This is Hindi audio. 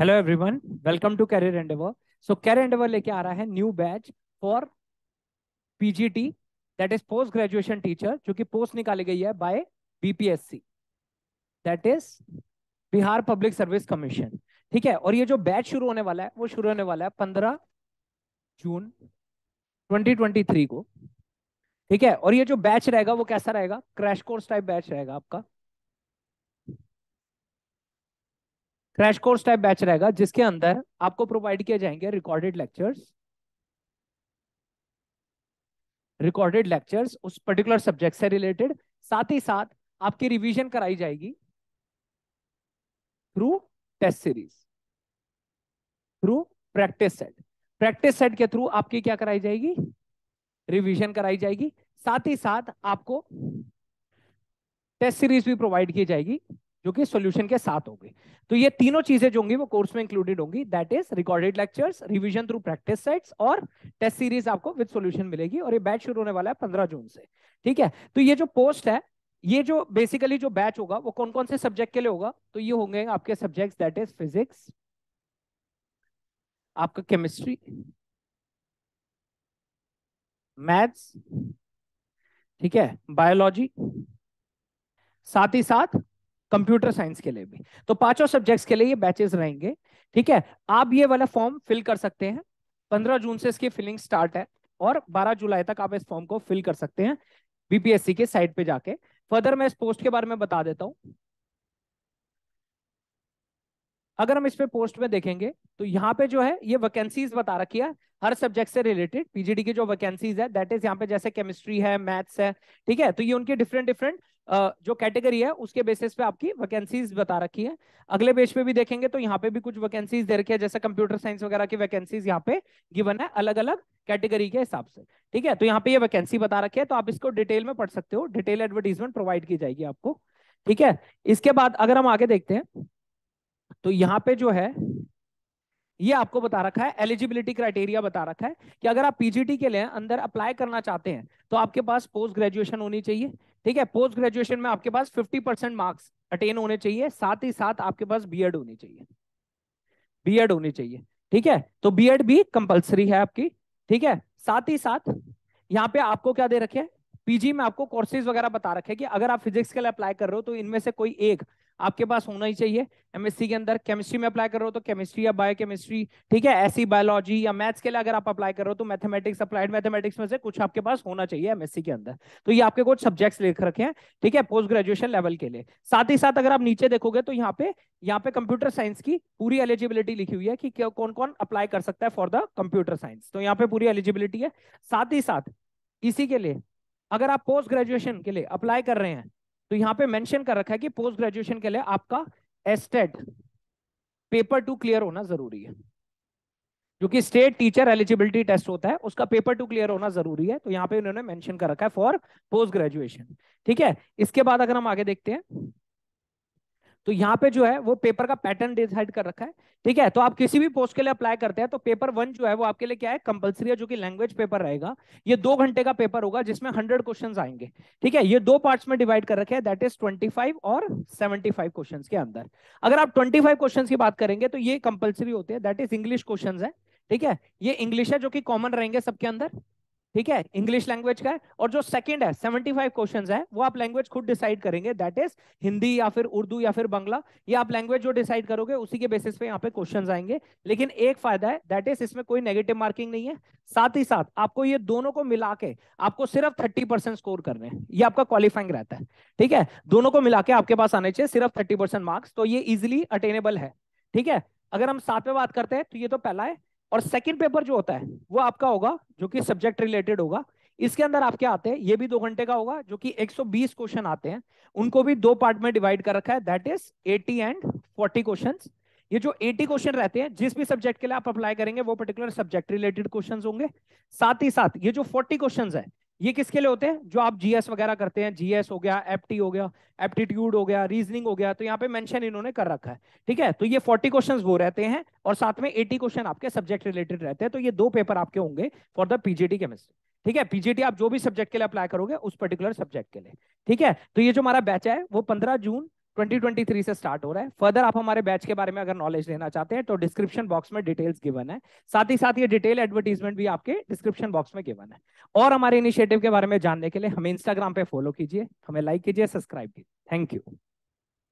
hello everyone welcome to career endeavour so career endeavour लेके आ रहा है new batch for PGT that is post graduation teacher जो कि पोस्ट निकाली गई है by BPSC that is Bihar public service commission ठीक है और ये जो बैच शुरू होने वाला है वो शुरू होने वाला है पंद्रह जून ट्वेंटी को ठीक है और ये जो बैच रहेगा वो कैसा रहेगा क्रैश कोर्स टाइप बैच रहेगा आपका क्रैश कोर्स टाइप बैच रहेगा जिसके अंदर आपको प्रोवाइड किए जाएंगे रिकॉर्डेड लेक्चर्स रिकॉर्डेड लेक्चर्स उस पर्टिकुलर सब्जेक्ट से रिलेटेड साथ ही साथ आपकी रिवीजन कराई जाएगी through test series through practice set practice set के थ्रू आपकी क्या कराई जाएगी रिवीजन कराई जाएगी साथ ही साथ आपको टेस्ट सीरीज भी प्रोवाइड की जाएगी जो कि सॉल्यूशन के साथ होगी तो ये तीनों चीजें जो होंगी वो कोर्स में इंक्लूडेड होंगी that is recorded lectures revision through practice sets और टेस्ट सीरीज आपको विद सॉल्यूशन मिलेगी और ये बैच शुरू होने वाला है पंद्रह जून से ठीक है तो ये जो पोस्ट है ये जो बेसिकली जो बैच होगा वो कौन कौन से सब्जेक्ट के लिए होगा तो ये होंगे आपके सब्जेक्ट दैट इज फिजिक्स आपका केमिस्ट्री मैथ्स ठीक है बायोलॉजी साथ ही साथ कंप्यूटर साइंस के लिए भी तो पांचों सब्जेक्ट्स के लिए ये बैचेस रहेंगे ठीक है आप ये वाला फॉर्म फिल कर सकते हैं पंद्रह जून से इसकी फिलिंग स्टार्ट है और बारह जुलाई तक आप इस फॉर्म को फिल कर सकते हैं बीपीएससी के साइट पे जाके फर्दर मैं इस पोस्ट के बारे में बता देता हूँ अगर हम इस पे पोस्ट में देखेंगे तो यहाँ पे जो है ये वैकेंसीज बता रखी है हर सब्जेक्ट से रिलेटेड पीजीडी की जो वैकेंसीज है दैट इज यहाँ पे जैसे केमिस्ट्री है मैथ्स है ठीक है तो ये उनके डिफरेंट डिफरेंट जो कैटेगरी है उसके बेसिस पे आपकी वैकेंसीज बता रखी है अगले पेज पे भी देखेंगे तो यहाँ पे भी कुछ वैकेंसीज दे रखी है जैसे कंप्यूटर साइंस वगैरह की वैकेंसीज यहाँ पे गिवन है अलग अलग कैटेगरी के हिसाब से ठीक है तो यहाँ पे ये यह वैकेंसी बता रखी है तो आप इसको डिटेल में पढ़ सकते हो डिटेल एडवर्टीजमेंट प्रोवाइड की जाएगी आपको ठीक है इसके बाद अगर हम आगे देखते हैं तो यहाँ पे जो है ये आपको बता रखा है एलिजिबिलिटी क्राइटेरिया बता रखा है कि अगर आप पीजीटी के लिए अंदर अप्लाई करना चाहते हैं तो आपके पास पोस्ट ग्रेजुएशन होनी चाहिए ठीक है पोस्ट ग्रेजुएशन में आपके पास 50 परसेंट मार्क्स अटेन होने चाहिए साथ ही साथ आपके पास बीएड होनी चाहिए बीएड होनी चाहिए ठीक है तो बीएड भी कंपलसरी है आपकी ठीक है साथ ही साथ यहाँ पे आपको क्या दे रखे पीजी में आपको कोर्सेज वगैरह बता रखे कि अगर आप फिजिक्स के लिए अप्लाई कर रहे हो तो इनमें से कोई एक आपके पास होना ही चाहिए एमएससी के अंदर केमिस्ट्री में अप्लाई कर रहे हो तो केमिस्ट्री या बायोकेमिस्ट्री ठीक है ऐसी बायोलॉजी या मैथ्स के लिए अगर आप अप्लाई कर रहे हो तो मैथमेटिक्स अप्लाइड मैथमेटिक्स में से कुछ आपके पास होना चाहिए एमएससी के अंदर तो ये आपके कुछ सब्जेक्ट्स लिख रखे हैं ठीक है पोस्ट ग्रेजुएशन लेवल के लिए साथ ही साथ अगर आप नीचे देखोगे तो यहाँ पे यहाँ पे कंप्यूटर साइंस की पूरी एलिजिबिलिटी लिखी हुई है कि कौन कौन अप्लाई कर सकता है फॉर द कंप्यूटर साइंस तो यहाँ पे पूरी एलिजिबिलिटी है साथ ही साथ इसी के लिए अगर आप पोस्ट ग्रेजुएशन के लिए अप्लाई कर रहे हैं तो यहाँ पे मेंशन कर रखा है कि पोस्ट ग्रेजुएशन के लिए आपका एस्टेट पेपर टू क्लियर होना जरूरी है जो कि स्टेट टीचर एलिजिबिलिटी टेस्ट होता है उसका पेपर टू क्लियर होना जरूरी है तो यहाँ पे उन्होंने मेंशन कर रखा है फॉर पोस्ट ग्रेजुएशन ठीक है इसके बाद अगर हम आगे देखते हैं तो यहाँ पे जो है वो पेपर का पैटर्न डिसाइड कर रखा है ठीक है तो आप किसी भी पोस्ट के लिए अप्लाई करते हैं तो पेपर वन जो है वो आपके लिए क्या है कंपलसरी है जो कि लैंग्वेज पेपर रहेगा ये दो घंटे का पेपर होगा जिसमें हंड्रेड क्वेश्चन आएंगे ठीक है ये दो पार्ट में डिवाइड कर रखे हैं दैट इज ट्वेंटी और सेवेंटी क्वेश्चन के अंदर अगर आप ट्वेंटी क्वेश्चन की बात करेंगे तो ये कंपल्सरी होते हैं दैट इज इंग्लिश क्वेश्चन है ठीक है ये इंग्लिश है जो कि कॉमन रहेंगे सबके अंदर ठीक है इंग्लिश लैंग्वेज का है और जो सेकंड है 75 क्वेश्चंस है वो आप लैंग्वेज खुद डिसाइड करेंगे दैट इज हिंदी या फिर उर्दू या फिर बंगला ये आप लैंग्वेज जो डिसाइड करोगे उसी के बेसिस पे यहाँ पे क्वेश्चंस आएंगे लेकिन एक फायदा है दैट इज इसमें कोई नेगेटिव मार्किंग नहीं है साथ ही साथ आपको ये दोनों को मिला के आपको सिर्फ थर्टी स्कोर करने हैं ये आपका क्वालिफाइंग रहता है ठीक है दोनों को मिला के आपके पास आने चाहिए सिर्फ थर्टी मार्क्स तो ये इजिली अटेनेबल है ठीक है अगर हम साथ में बात करते हैं तो ये तो पहला है और सेकेंड पेपर जो होता है वो आपका होगा जो कि सब्जेक्ट रिलेटेड होगा इसके अंदर आपके आते हैं ये भी दो घंटे का होगा जो कि 120 क्वेश्चन आते हैं उनको भी दो पार्ट में डिवाइड कर रखा है दैट इज 80 एंड 40 क्वेश्चंस ये जो 80 क्वेश्चन रहते हैं जिस भी सब्जेक्ट के लिए आप अप्लाई करेंगे वो पर्टिकुलर सब्जेक्ट रिलेटेड क्वेश्चन होंगे साथ ही साथ ये जो 40 क्वेश्चन है ये किसके लिए होते हैं जो आप जीएस वगैरह करते हैं जीएस हो गया एप्टी हो गया एप्टीट्यूड हो गया रीजनिंग हो गया तो यहाँ पे मेंशन इन्होंने कर रखा है ठीक है तो ये 40 क्वेश्चंस वो रहते हैं और साथ में 80 क्वेश्चन आपके सब्जेक्ट रिलेटेड रहते हैं तो ये दो पेपर आपके होंगे फॉर द पीजीटी केमिस्ट्री ठीक है पीजीटी आप जो भी सब्जेक्ट के लिए अप्लाई करोगे उस पर्टिकुलर सब्जेक्ट के लिए ठीक है तो ये जो हमारा बैच है वो पंद्रह जून 2023 से स्टार्ट हो रहा है फर्दर आप हमारे बैच के बारे में अगर नॉलेज लेना चाहते हैं तो डिस्क्रिप्शन बॉक्स में डिटेल्स गिवन है साथ ही साथ ये डिटेल एडवर्टीजमेंट भी आपके डिस्क्रिप्शन बॉक्स में गिवन है और हमारे इनिशिएटिव के बारे में जानने के लिए हमें इंस्टाग्राम पे फॉलो कीजिए हमें लाइक कीजिए सब्सक्राइब कीजिए थैंक यू